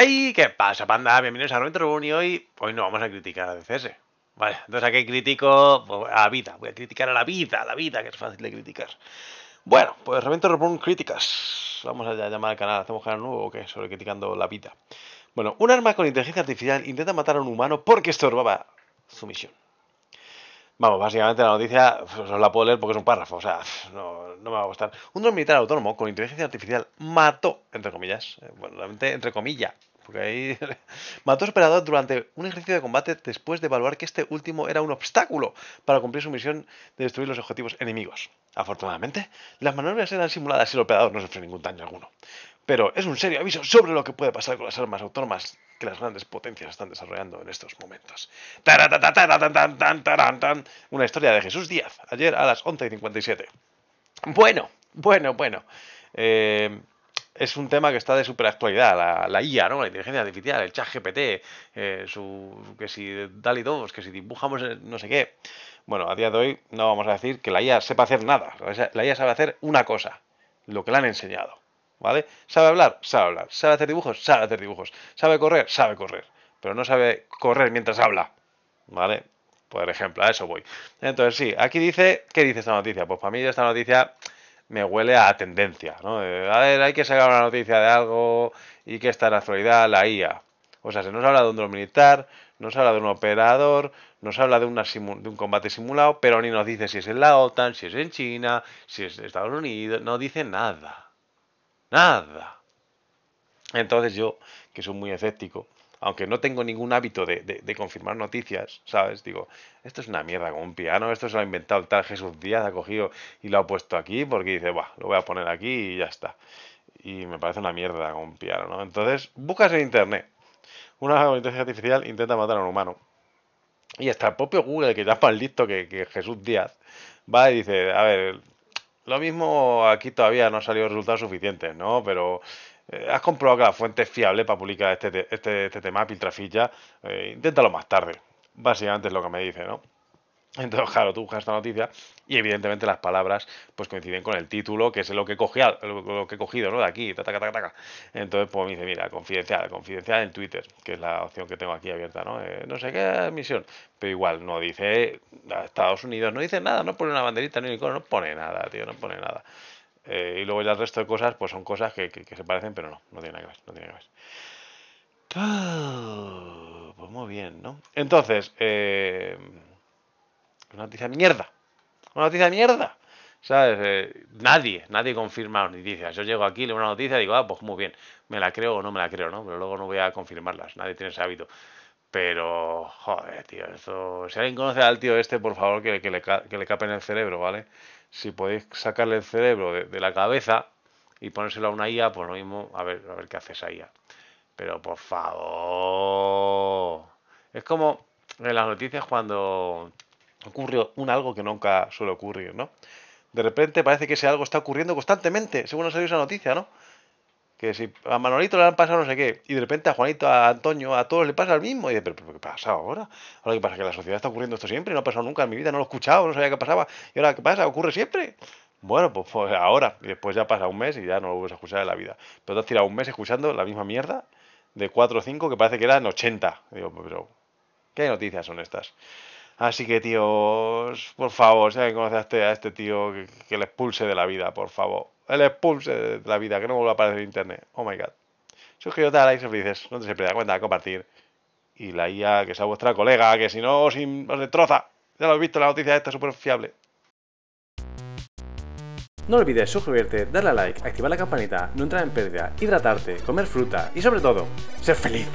¡Hey! ¿Qué pasa, panda? Bienvenidos a Reventor y hoy, hoy no vamos a criticar a DCS. Vale, entonces aquí critico pues, a la vida. Voy a criticar a la vida, a la vida, que es fácil de criticar. Bueno, pues Reventor Reborn Críticas. Vamos a llamar al canal. ¿Hacemos canal nuevo o Sobre criticando la vida. Bueno, un arma con inteligencia artificial intenta matar a un humano porque estorbaba su misión. Vamos, básicamente la noticia os la puedo leer porque es un párrafo, o sea, no, me va a gustar. Un dron militar autónomo con inteligencia artificial mató, entre comillas, eh, bueno, realmente entre comillas, porque ahí mató a su operador durante un ejercicio de combate después de evaluar que este último era un obstáculo para cumplir su misión de destruir los objetivos enemigos. Afortunadamente, las maniobras eran simuladas y el operador no sufrió ningún daño alguno pero es un serio aviso sobre lo que puede pasar con las armas autónomas que las grandes potencias están desarrollando en estos momentos. Una historia de Jesús Díaz, ayer a las 11.57. Bueno, bueno, bueno. Eh, es un tema que está de superactualidad. actualidad, la, IA, ¿no? La inteligencia artificial, el chat GPT, eh, su, que si DALI 2, que si dibujamos eh, no sé qué. Bueno, a día de hoy no vamos a decir que la IA sepa hacer nada. La IA sabe hacer una cosa, lo que le han enseñado. ¿vale? ¿Sabe hablar? Sabe hablar. ¿Sabe hacer dibujos? Sabe hacer dibujos. ¿Sabe correr? Sabe correr. Pero no sabe correr mientras habla, ¿vale? Por ejemplo, a eso voy. Entonces, sí, aquí dice, ¿qué dice esta noticia? Pues para mí esta noticia me huele a tendencia, ¿no? a ver, hay que sacar una noticia de algo y que está en la actualidad la IA. O sea, se nos habla de un dron militar, nos habla de un operador, nos habla de, una de un combate simulado, pero ni nos dice si es en la OTAN, si es en China, si es en Estados Unidos, no dice nada. Nada. Entonces yo, que soy muy escéptico, aunque no tengo ningún hábito de, confirmar noticias, ¿sabes? Digo, esto es una mierda con un piano, esto se lo ha inventado el tal Jesús Díaz, ha cogido y lo ha puesto aquí porque dice, va, lo voy a poner aquí y ya está. Y me parece una mierda con un piano, ¿no? Entonces, buscas en internet. Una inteligencia artificial intenta matar a un humano. Y hasta el propio Google, que ya es que, que Jesús Díaz, va y dice, a ver, lo mismo aquí todavía no ha salido resultados suficientes, ¿no? Pero eh, has comprobado que la fuente es fiable para publicar este, este, este tema, Piltrafilla. Eh, inténtalo más tarde. Básicamente es lo que me dice, ¿no? Entonces, claro, tú buscas esta noticia y evidentemente las palabras pues coinciden con el título, que es lo que he cogido, lo, que he cogido ¿no? De aquí, ta Entonces, pues me dice, mira, confidencial, confidencial en Twitter, que es la opción que tengo aquí abierta, ¿no? Eh, no sé qué misión. Pero igual, no dice Estados Unidos, no dice nada, no pone una banderita ni un icono, no pone nada, tío, no pone nada. Eh, y luego el resto de cosas, pues son cosas que, se parecen, pero no, no tiene nada que ver, no tiene nada que ver. Ah, pues muy bien, ¿no? Entonces, eh, una noticia de mierda. Una noticia de mierda. ¿Sabes? Eh, nadie, nadie confirma las noticias. Yo llego aquí, leo una noticia y digo, ah, pues muy bien, me la creo o no me la creo, ¿no? Pero luego no voy a confirmarlas, nadie tiene ese hábito. Pero, joder, tío, esto... Si alguien conoce al tío este, por favor, que, que le, capen el cerebro, ¿vale? Si podéis sacarle el cerebro de, la cabeza y ponérselo a una IA, pues lo mismo, a ver, a ver qué hace esa IA. Pero, por favor... Es como en las noticias cuando ocurre un algo que nunca suele ocurrir, ¿no? De repente parece que ese algo está ocurriendo constantemente, según nos salido esa noticia, ¿no? Que si a Manolito le han pasado no sé qué, y de repente a Juanito, a Antonio, a todos le pasa lo mismo, y qué pasa ahora? Ahora qué pasa, que la sociedad está ocurriendo esto siempre, no ha pasado nunca en mi vida, no lo he escuchado, no sabía qué pasaba, y ahora qué pasa, ocurre siempre. Bueno, pues, pues ahora, y después ya pasa un mes y ya no lo vuelves a escuchar en la vida. Pero te has tirado un mes escuchando la misma mierda de 4 o 5 que parece que eran 80. Digo, pero, ¿qué noticias son estas? Así que, tíos, por favor, si alguien conoce a este, este tío, que, le expulse de la vida, por favor. El expulse de la vida, que no vuelva a aparecer en internet. Oh my god. Suscríbete a like, ser felices. No te se da cuenta, compartir. Y la IA, que sea vuestra colega, que si no os, destroza. Ya lo habéis visto, la noticia esta es súper fiable. No olvides suscribirte, darle a like, activar la campanita, no entrar en pérdida, hidratarte, comer fruta y sobre todo, ser feliz,